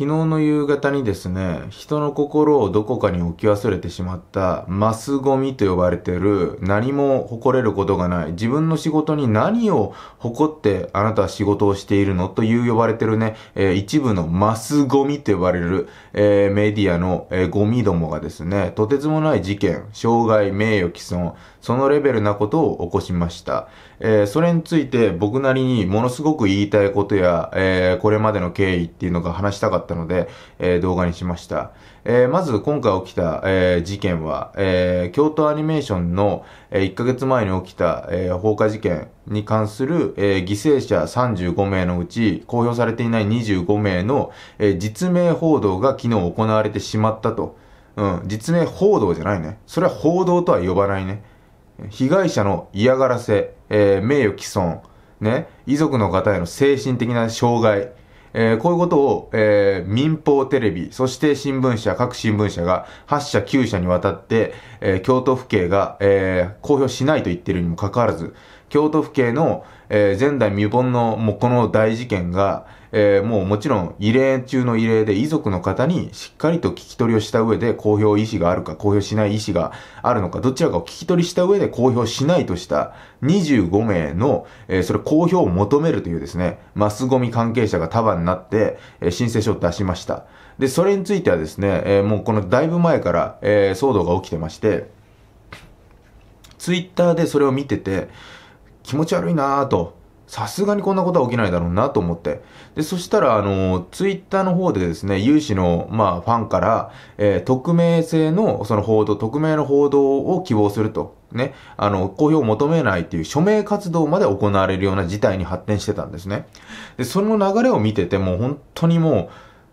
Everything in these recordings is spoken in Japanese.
昨日の夕方にですね、人の心をどこかに置き忘れてしまったマスゴミと呼ばれてる何も誇れることがない自分の仕事に何を誇ってあなたは仕事をしているのという呼ばれてるね、えー、一部のマスゴミと呼ばれる、えー、メディアの、えー、ゴミどもがですね、とてつもない事件、障害、名誉毀損、そのレベルなことを起こしました。えー、それについて僕なりにものすごく言いたいことや、えー、これまでの経緯っていうのが話したかったので、えー、動画にしました。えまず今回起きた、え事件は、え京都アニメーションの、え1ヶ月前に起きた、え放火事件に関する、え犠牲者35名のうち公表されていない25名の、え実名報道が昨日行われてしまったと。うん、実名報道じゃないね。それは報道とは呼ばないね。被害者の嫌がらせ、えー、名誉毀損、ね、遺族の方への精神的な障害、えー、こういうことを、えー、民放テレビ、そして新聞社、各新聞社が8社9社にわたって、えー、京都府警が、え公表しないと言ってるにもかかわらず、京都府警の、えー、前代未聞のもうこの大事件が、えー、もうもちろん異例中の異例で遺族の方にしっかりと聞き取りをした上で公表意思があるか公表しない意思があるのかどちらかを聞き取りした上で公表しないとした25名の、えー、それ公表を求めるというですね、マスゴミ関係者が束になって、えー、申請書を出しました。で、それについてはですね、えー、もうこのだいぶ前から、えー、騒動が起きてまして、ツイッターでそれを見てて、気持ち悪いなと、さすがにこんなことは起きないだろうなと思って。で、そしたら、あの、ツイッターの方でですね、有志の、まあ、ファンから、えー、匿名性の、その報道、匿名の報道を希望すると、ね、あの、公表を求めないっていう署名活動まで行われるような事態に発展してたんですね。で、その流れを見てても、本当にも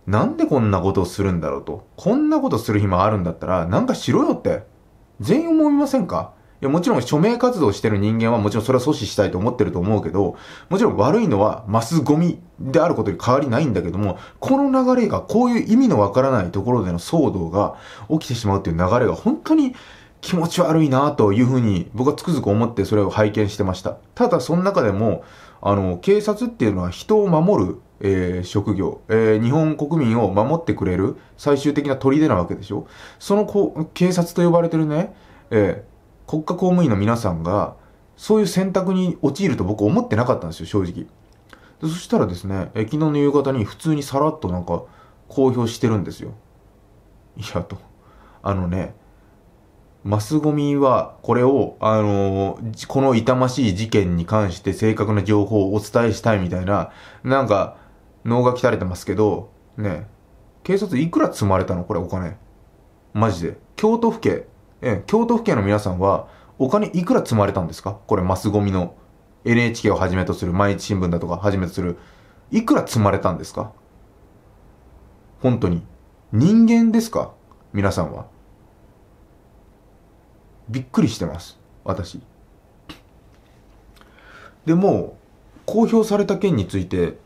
う、なんでこんなことをするんだろうと。こんなことする暇あるんだったら、なんかしろよって。全員思いませんかいや、もちろん署名活動してる人間はもちろんそれは阻止したいと思ってると思うけど、もちろん悪いのはマスゴミであることに変わりないんだけども、この流れがこういう意味のわからないところでの騒動が起きてしまうっていう流れが本当に気持ち悪いなというふうに僕はつくづく思ってそれを拝見してました。ただその中でも、あの、警察っていうのは人を守るえー、職業、えー、日本国民を守ってくれる最終的な砦なわけでしょそのこ警察と呼ばれてるね、えー、国家公務員の皆さんが、そういう選択に陥ると僕思ってなかったんですよ、正直。そしたらですね、昨日の夕方に普通にさらっとなんか公表してるんですよ。いや、と。あのね、マスゴミはこれを、あのー、この痛ましい事件に関して正確な情報をお伝えしたいみたいな、なんか、脳が汚れてますけど、ね、警察いくら積まれたのこれお金。マジで。京都府警、え京都府警の皆さんは、お金いくら積まれたんですかこれ、マスゴミの NHK をはじめとする毎日新聞だとかはじめとする、いくら積まれたんですか本当に。人間ですか皆さんは。びっくりしてます。私。でも、公表された件について、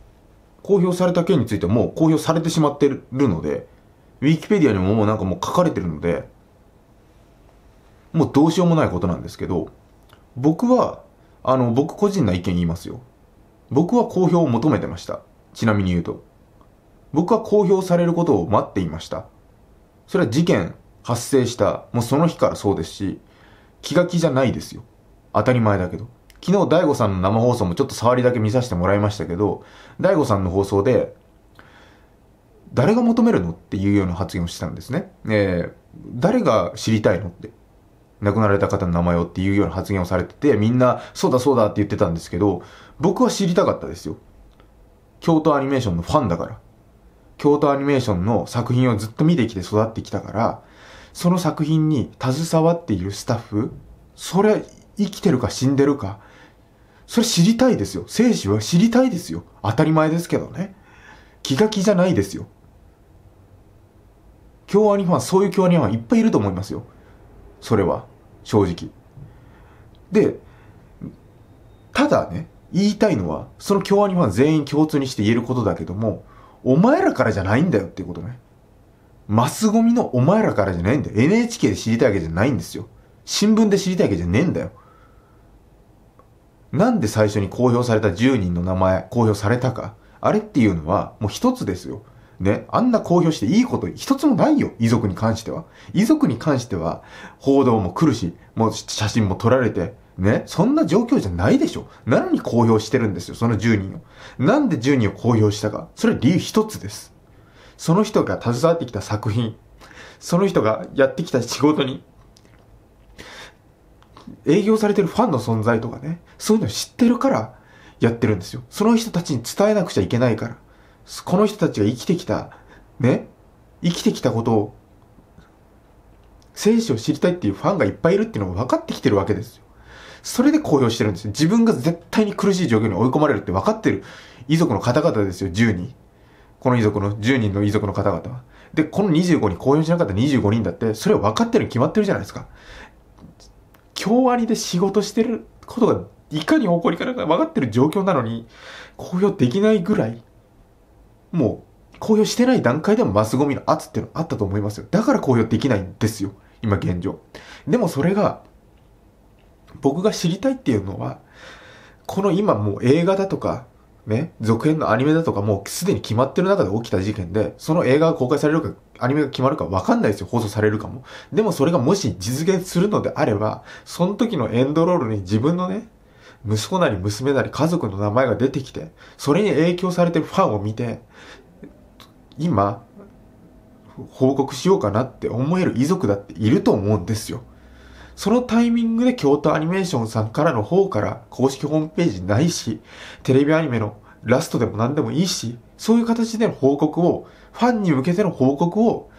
公表された件についてもう公表されてしまってるので、ウィキペディアにももうなんかもう書かれてるので、もうどうしようもないことなんですけど、僕は、あの、僕個人の意見言いますよ。僕は公表を求めてました。ちなみに言うと。僕は公表されることを待っていました。それは事件発生した、もうその日からそうですし、気が気じゃないですよ。当たり前だけど。昨日、大悟さんの生放送もちょっと触りだけ見させてもらいましたけど、大悟さんの放送で、誰が求めるのっていうような発言をしてたんですね。えー、誰が知りたいのって。亡くなられた方の名前をっていうような発言をされてて、みんな、そうだそうだって言ってたんですけど、僕は知りたかったですよ。京都アニメーションのファンだから。京都アニメーションの作品をずっと見てきて育ってきたから、その作品に携わっているスタッフ、それ生きてるか死んでるか、それ知りたいですよ。生死は知りたいですよ。当たり前ですけどね。気が気じゃないですよ。京アニファン、そういう京アニファンいっぱいいると思いますよ。それは。正直。で、ただね、言いたいのは、その共和人ファン全員共通にして言えることだけども、お前らからじゃないんだよっていうことね。マスゴミのお前らからじゃないんだよ。NHK で知りたいわけじゃないんですよ。新聞で知りたいわけじゃねえんだよ。なんで最初に公表された10人の名前、公表されたか。あれっていうのは、もう一つですよ。ね、あんな公表していいこと一つもないよ、遺族に関しては。遺族に関しては、報道も来るし、もう写真も撮られて、ね、そんな状況じゃないでしょ。なのに公表してるんですよ、その10人を。なんで10人を公表したか。それ理由一つです。その人が携わってきた作品、その人がやってきた仕事に、営業されてるファンの存在とかね、そういうのを知ってるからやってるんですよ。その人たちに伝えなくちゃいけないから。この人たちが生きてきた、ね、生きてきたことを、生死を知りたいっていうファンがいっぱいいるっていうのも分かってきてるわけですよ。それで公表してるんですよ。自分が絶対に苦しい状況に追い込まれるって分かってる遺族の方々ですよ、10人。この遺族の、10人の遺族の方々は。で、この25人、公表しなかった25人だって、それは分かってるに決まってるじゃないですか。今日ありで仕事してることがいかに起こりかなか分かってる状況なのに、公表できないぐらい、もう公表してない段階でもマスゴミの圧っていうのあったと思いますよ。だから公表できないんですよ。今現状。でもそれが、僕が知りたいっていうのは、この今もう映画だとか、ね、続編のアニメだとかもうすでに決まってる中で起きた事件で、その映画が公開されるか、アニメが決まるかわかんないですよ、放送されるかも。でもそれがもし実現するのであれば、その時のエンドロールに自分のね、息子なり娘なり家族の名前が出てきて、それに影響されてるファンを見て、今、報告しようかなって思える遺族だっていると思うんですよ。そのタイミングで京都アニメーションさんからの方から公式ホームページないし、テレビアニメのラストでも何でもいいし、そういう形での報告を、ファンに向けての報告を、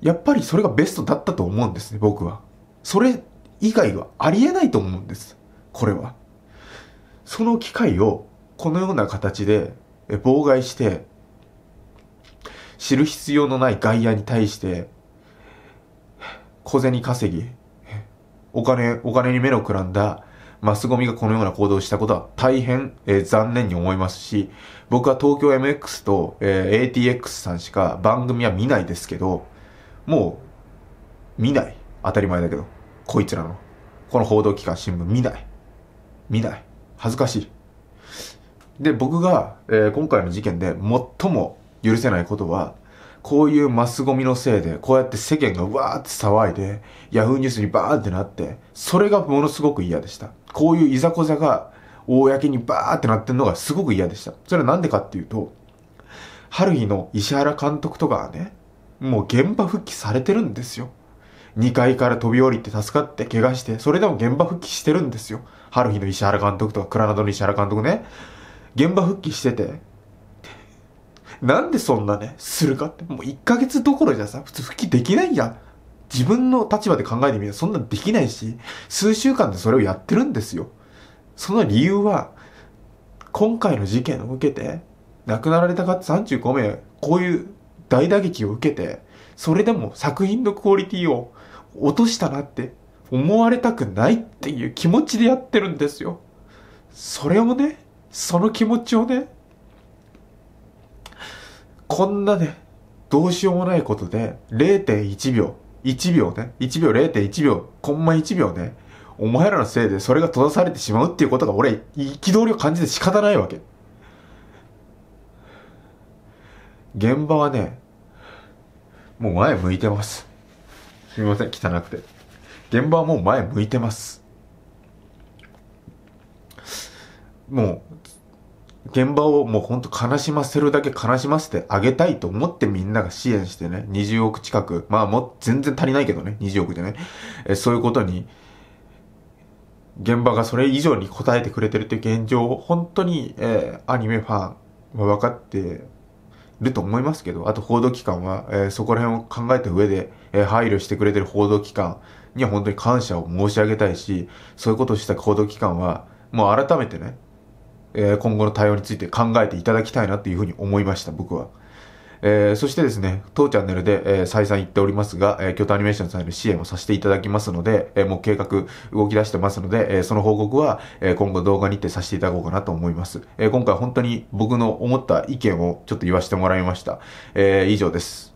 やっぱりそれがベストだったと思うんですね、僕は。それ以外はありえないと思うんです。これは。その機会をこのような形で妨害して、知る必要のない外野に対して、小銭稼ぎ、お金、お金に目のくらんだマスゴミがこのような行動をしたことは大変、えー、残念に思いますし、僕は東京 MX と、えー、ATX さんしか番組は見ないですけど、もう見ない。当たり前だけど。こいつらの。この報道機関新聞見ない。見ない。恥ずかしい。で、僕が、えー、今回の事件で最も許せないことは、こういうマスゴミのせいで、こうやって世間がわーって騒いで、ヤフーニュースにバーってなって、それがものすごく嫌でした。こういういざこざが、公にバーってなってるのがすごく嫌でした。それは何でかっていうと、春日の石原監督とかはね、もう現場復帰されてるんですよ。2階から飛び降りて助かって怪我して、それでも現場復帰してるんですよ。春日の石原監督とか、倉ドの石原監督ね、現場復帰してて、なんでそんなね、するかって、もう1ヶ月どころじゃさ、普通復帰できないやん。自分の立場で考えてみるとそんなできないし、数週間でそれをやってるんですよ。その理由は、今回の事件を受けて、亡くなられた方35名、こういう大打撃を受けて、それでも作品のクオリティを落としたなって思われたくないっていう気持ちでやってるんですよ。それをね、その気持ちをね、こんなね、どうしようもないことで、0.1秒、1秒ね、1秒0.1秒、コンマ1秒ね、お前らのせいでそれが閉ざされてしまうっていうことが俺、憤りを感じて仕方ないわけ。現場はね、もう前向いてます。すみません、汚くて。現場はもう前向いてますもう現場をもうほんと悲しませるだけ悲しませてあげたいと思ってみんなが支援してね20億近くまあもう全然足りないけどね20億でねえそういうことに現場がそれ以上に応えてくれてるっていう現状を本当に、えー、アニメファンは分かってると思いますけど、あと報道機関は、えー、そこら辺を考えた上で、えー、配慮してくれてる報道機関、には本当に感謝を申し上げたいし、そういうことをした行動機関は、もう改めてね、えー、今後の対応について考えていただきたいなというふうに思いました、僕は。えー、そしてですね、当チャンネルで、えー、再三言っておりますが、えー、京都アニメーションさんへの支援をさせていただきますので、えー、もう計画動き出してますので、えー、その報告は、えー、今後動画にてさせていただこうかなと思います。えー、今回本当に僕の思った意見をちょっと言わせてもらいました。えー、以上です。